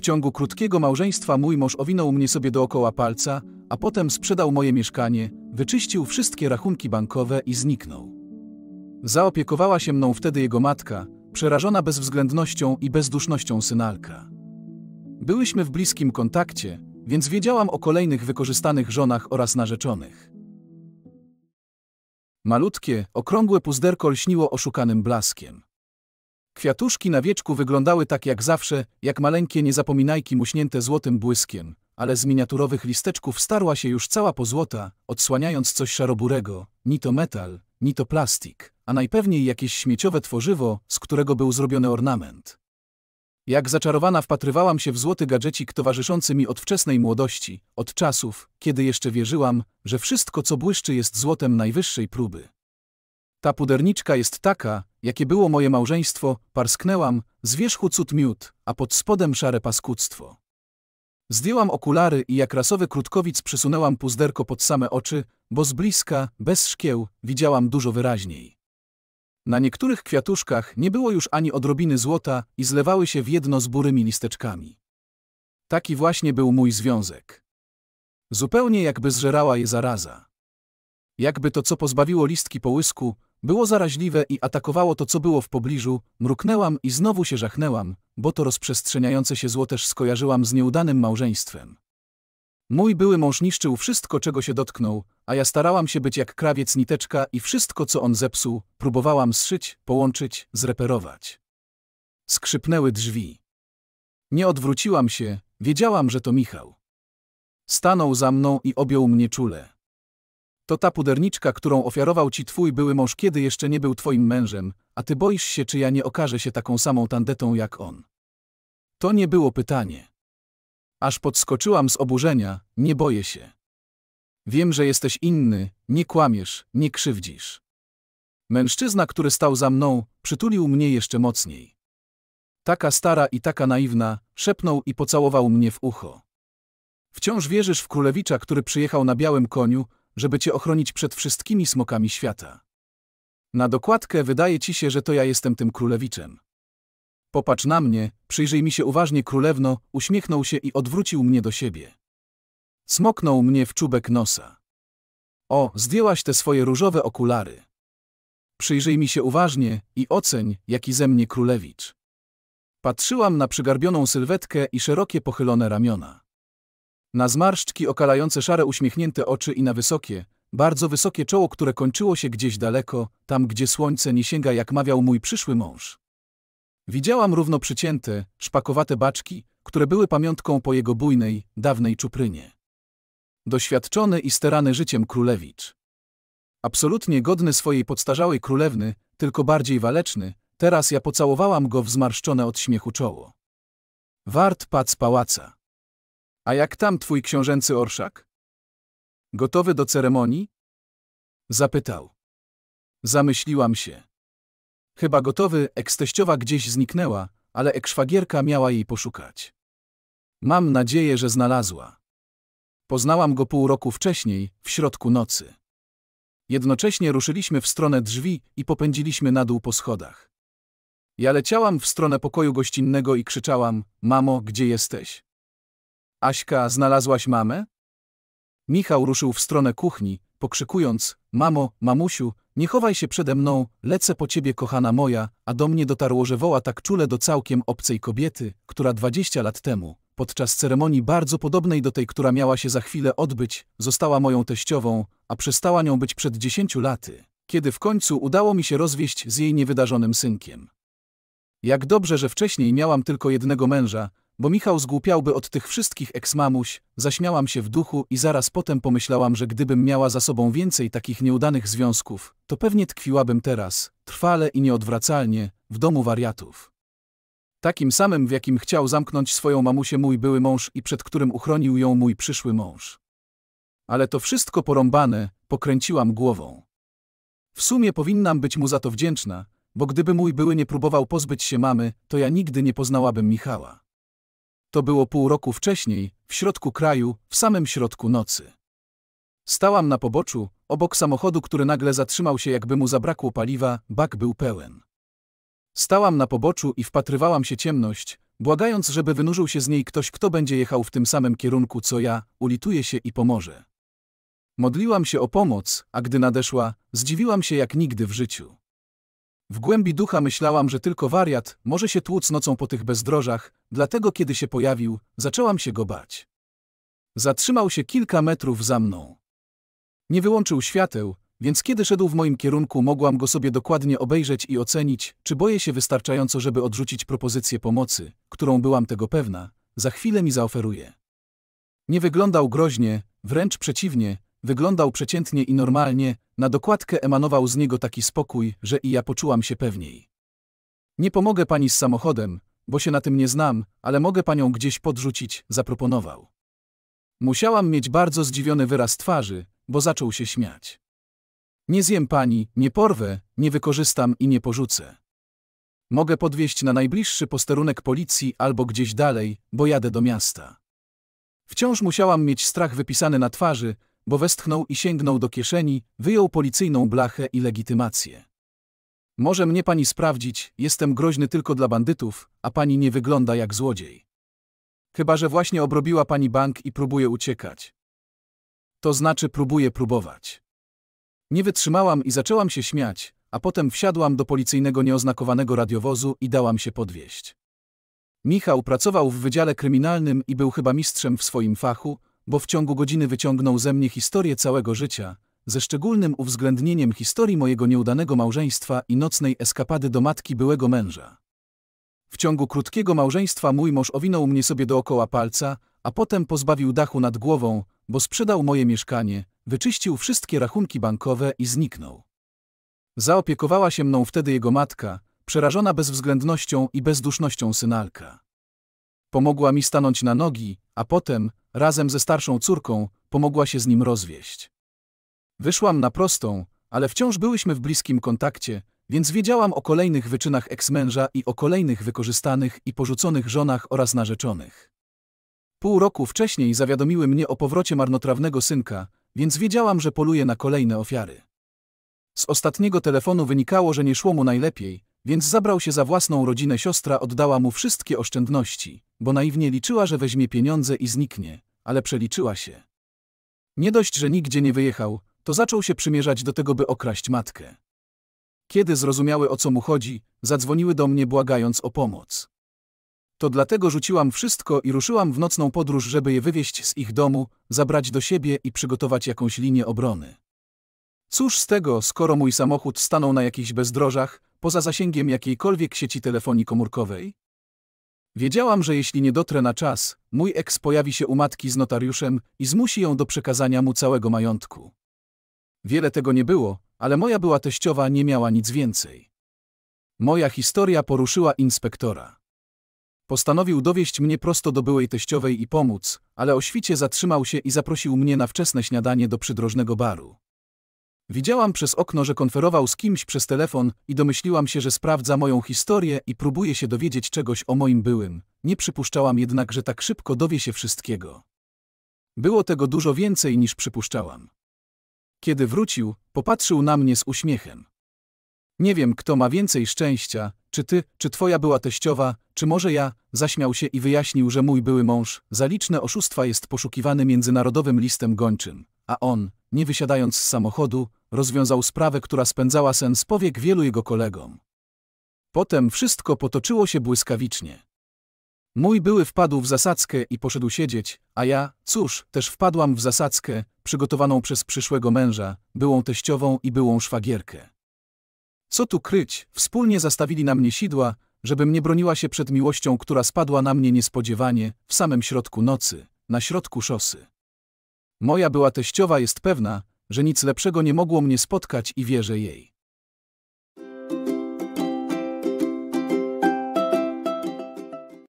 W ciągu krótkiego małżeństwa mój mąż owinął mnie sobie dookoła palca, a potem sprzedał moje mieszkanie, wyczyścił wszystkie rachunki bankowe i zniknął. Zaopiekowała się mną wtedy jego matka, przerażona bezwzględnością i bezdusznością synalka. Byłyśmy w bliskim kontakcie, więc wiedziałam o kolejnych wykorzystanych żonach oraz narzeczonych. Malutkie, okrągłe puzderko lśniło oszukanym blaskiem. Kwiatuszki na wieczku wyglądały tak jak zawsze, jak maleńkie niezapominajki muśnięte złotym błyskiem, ale z miniaturowych listeczków starła się już cała pozłota, odsłaniając coś szaroburego, ni to metal, ni to plastik, a najpewniej jakieś śmieciowe tworzywo, z którego był zrobiony ornament. Jak zaczarowana wpatrywałam się w złoty gadżecik towarzyszący mi od wczesnej młodości, od czasów, kiedy jeszcze wierzyłam, że wszystko co błyszczy jest złotem najwyższej próby. Ta puderniczka jest taka, jakie było moje małżeństwo, parsknęłam, z wierzchu cud miód, a pod spodem szare paskudztwo. Zdjęłam okulary i jak rasowy krótkowic przysunęłam puzderko pod same oczy, bo z bliska, bez szkieł, widziałam dużo wyraźniej. Na niektórych kwiatuszkach nie było już ani odrobiny złota i zlewały się w jedno z burymi listeczkami. Taki właśnie był mój związek. Zupełnie jakby zżerała je zaraza. Jakby to, co pozbawiło listki połysku, było zaraźliwe i atakowało to, co było w pobliżu, mruknęłam i znowu się żachnęłam, bo to rozprzestrzeniające się zło też skojarzyłam z nieudanym małżeństwem. Mój były mąż niszczył wszystko, czego się dotknął, a ja starałam się być jak krawiec niteczka i wszystko, co on zepsuł, próbowałam zszyć, połączyć, zreperować. Skrzypnęły drzwi. Nie odwróciłam się, wiedziałam, że to Michał. Stanął za mną i objął mnie czule. To ta puderniczka, którą ofiarował ci twój były mąż, kiedy jeszcze nie był twoim mężem, a ty boisz się, czy ja nie okażę się taką samą tandetą jak on. To nie było pytanie. Aż podskoczyłam z oburzenia, nie boję się. Wiem, że jesteś inny, nie kłamiesz, nie krzywdzisz. Mężczyzna, który stał za mną, przytulił mnie jeszcze mocniej. Taka stara i taka naiwna, szepnął i pocałował mnie w ucho. Wciąż wierzysz w królewicza, który przyjechał na białym koniu, żeby cię ochronić przed wszystkimi smokami świata. Na dokładkę wydaje ci się, że to ja jestem tym królewiczem. Popatrz na mnie, przyjrzyj mi się uważnie królewno, uśmiechnął się i odwrócił mnie do siebie. Smoknął mnie w czubek nosa. O, zdjęłaś te swoje różowe okulary. Przyjrzyj mi się uważnie i oceń, jaki ze mnie królewicz. Patrzyłam na przygarbioną sylwetkę i szerokie pochylone ramiona. Na zmarszczki okalające szare uśmiechnięte oczy i na wysokie, bardzo wysokie czoło, które kończyło się gdzieś daleko, tam gdzie słońce nie sięga, jak mawiał mój przyszły mąż. Widziałam równo przycięte, szpakowate baczki, które były pamiątką po jego bujnej, dawnej czuprynie. Doświadczony i sterany życiem królewicz. Absolutnie godny swojej podstarzałej królewny, tylko bardziej waleczny, teraz ja pocałowałam go w zmarszczone od śmiechu czoło. Wart pac pałaca. A jak tam twój książęcy orszak? Gotowy do ceremonii? Zapytał. Zamyśliłam się. Chyba gotowy, eksteściowa gdzieś zniknęła, ale ekszwagierka miała jej poszukać. Mam nadzieję, że znalazła. Poznałam go pół roku wcześniej, w środku nocy. Jednocześnie ruszyliśmy w stronę drzwi i popędziliśmy na dół po schodach. Ja leciałam w stronę pokoju gościnnego i krzyczałam: Mamo, gdzie jesteś? Aśka, znalazłaś mamę? Michał ruszył w stronę kuchni, pokrzykując, mamo, mamusiu, nie chowaj się przede mną, lecę po ciebie kochana moja, a do mnie dotarło, że woła tak czule do całkiem obcej kobiety, która 20 lat temu, podczas ceremonii bardzo podobnej do tej, która miała się za chwilę odbyć, została moją teściową, a przestała nią być przed 10 laty, kiedy w końcu udało mi się rozwieść z jej niewydarzonym synkiem. Jak dobrze, że wcześniej miałam tylko jednego męża, bo Michał zgłupiałby od tych wszystkich eksmamuś, zaśmiałam się w duchu i zaraz potem pomyślałam, że gdybym miała za sobą więcej takich nieudanych związków, to pewnie tkwiłabym teraz, trwale i nieodwracalnie, w domu wariatów. Takim samym, w jakim chciał zamknąć swoją mamusię mój były mąż i przed którym uchronił ją mój przyszły mąż. Ale to wszystko porąbane, pokręciłam głową. W sumie powinnam być mu za to wdzięczna, bo gdyby mój były nie próbował pozbyć się mamy, to ja nigdy nie poznałabym Michała. To było pół roku wcześniej, w środku kraju, w samym środku nocy. Stałam na poboczu, obok samochodu, który nagle zatrzymał się, jakby mu zabrakło paliwa, bak był pełen. Stałam na poboczu i wpatrywałam się ciemność, błagając, żeby wynurzył się z niej ktoś, kto będzie jechał w tym samym kierunku co ja, ulituje się i pomoże. Modliłam się o pomoc, a gdy nadeszła, zdziwiłam się jak nigdy w życiu. W głębi ducha myślałam, że tylko wariat może się tłuc nocą po tych bezdrożach, dlatego kiedy się pojawił, zaczęłam się go bać. Zatrzymał się kilka metrów za mną. Nie wyłączył świateł, więc kiedy szedł w moim kierunku, mogłam go sobie dokładnie obejrzeć i ocenić, czy boję się wystarczająco, żeby odrzucić propozycję pomocy, którą byłam tego pewna, za chwilę mi zaoferuje. Nie wyglądał groźnie, wręcz przeciwnie, Wyglądał przeciętnie i normalnie, na dokładkę emanował z niego taki spokój, że i ja poczułam się pewniej. Nie pomogę pani z samochodem, bo się na tym nie znam, ale mogę panią gdzieś podrzucić, zaproponował. Musiałam mieć bardzo zdziwiony wyraz twarzy, bo zaczął się śmiać. Nie zjem pani, nie porwę, nie wykorzystam i nie porzucę. Mogę podwieźć na najbliższy posterunek policji albo gdzieś dalej, bo jadę do miasta. Wciąż musiałam mieć strach wypisany na twarzy, bo westchnął i sięgnął do kieszeni, wyjął policyjną blachę i legitymację. Może mnie pani sprawdzić, jestem groźny tylko dla bandytów, a pani nie wygląda jak złodziej. Chyba, że właśnie obrobiła pani bank i próbuje uciekać. To znaczy próbuje próbować. Nie wytrzymałam i zaczęłam się śmiać, a potem wsiadłam do policyjnego nieoznakowanego radiowozu i dałam się podwieźć. Michał pracował w wydziale kryminalnym i był chyba mistrzem w swoim fachu, bo w ciągu godziny wyciągnął ze mnie historię całego życia, ze szczególnym uwzględnieniem historii mojego nieudanego małżeństwa i nocnej eskapady do matki byłego męża. W ciągu krótkiego małżeństwa mój mąż owinął mnie sobie dookoła palca, a potem pozbawił dachu nad głową, bo sprzedał moje mieszkanie, wyczyścił wszystkie rachunki bankowe i zniknął. Zaopiekowała się mną wtedy jego matka, przerażona bezwzględnością i bezdusznością synalka. Pomogła mi stanąć na nogi, a potem, razem ze starszą córką, pomogła się z nim rozwieść. Wyszłam na prostą, ale wciąż byłyśmy w bliskim kontakcie, więc wiedziałam o kolejnych wyczynach eksmęża i o kolejnych wykorzystanych i porzuconych żonach oraz narzeczonych. Pół roku wcześniej zawiadomiły mnie o powrocie marnotrawnego synka, więc wiedziałam, że poluje na kolejne ofiary. Z ostatniego telefonu wynikało, że nie szło mu najlepiej, więc zabrał się za własną rodzinę siostra oddała mu wszystkie oszczędności, bo naiwnie liczyła, że weźmie pieniądze i zniknie, ale przeliczyła się. Nie dość, że nigdzie nie wyjechał, to zaczął się przymierzać do tego, by okraść matkę. Kiedy zrozumiały, o co mu chodzi, zadzwoniły do mnie błagając o pomoc. To dlatego rzuciłam wszystko i ruszyłam w nocną podróż, żeby je wywieźć z ich domu, zabrać do siebie i przygotować jakąś linię obrony. Cóż z tego, skoro mój samochód stanął na jakichś bezdrożach, poza zasięgiem jakiejkolwiek sieci telefonii komórkowej? Wiedziałam, że jeśli nie dotrę na czas, mój eks pojawi się u matki z notariuszem i zmusi ją do przekazania mu całego majątku. Wiele tego nie było, ale moja była teściowa nie miała nic więcej. Moja historia poruszyła inspektora. Postanowił dowieść mnie prosto do byłej teściowej i pomóc, ale o świcie zatrzymał się i zaprosił mnie na wczesne śniadanie do przydrożnego baru. Widziałam przez okno, że konferował z kimś przez telefon i domyśliłam się, że sprawdza moją historię i próbuje się dowiedzieć czegoś o moim byłym. Nie przypuszczałam jednak, że tak szybko dowie się wszystkiego. Było tego dużo więcej niż przypuszczałam. Kiedy wrócił, popatrzył na mnie z uśmiechem. Nie wiem, kto ma więcej szczęścia, czy ty, czy twoja była teściowa, czy może ja, zaśmiał się i wyjaśnił, że mój były mąż za liczne oszustwa jest poszukiwany międzynarodowym listem gończym, a on, nie wysiadając z samochodu, rozwiązał sprawę, która spędzała sen z powiek wielu jego kolegom. Potem wszystko potoczyło się błyskawicznie. Mój były wpadł w zasadzkę i poszedł siedzieć, a ja, cóż, też wpadłam w zasadzkę, przygotowaną przez przyszłego męża, byłą teściową i byłą szwagierkę. Co tu kryć, wspólnie zastawili na mnie sidła, żebym nie broniła się przed miłością, która spadła na mnie niespodziewanie, w samym środku nocy, na środku szosy. Moja była teściowa jest pewna, że nic lepszego nie mogło mnie spotkać i wierzę jej.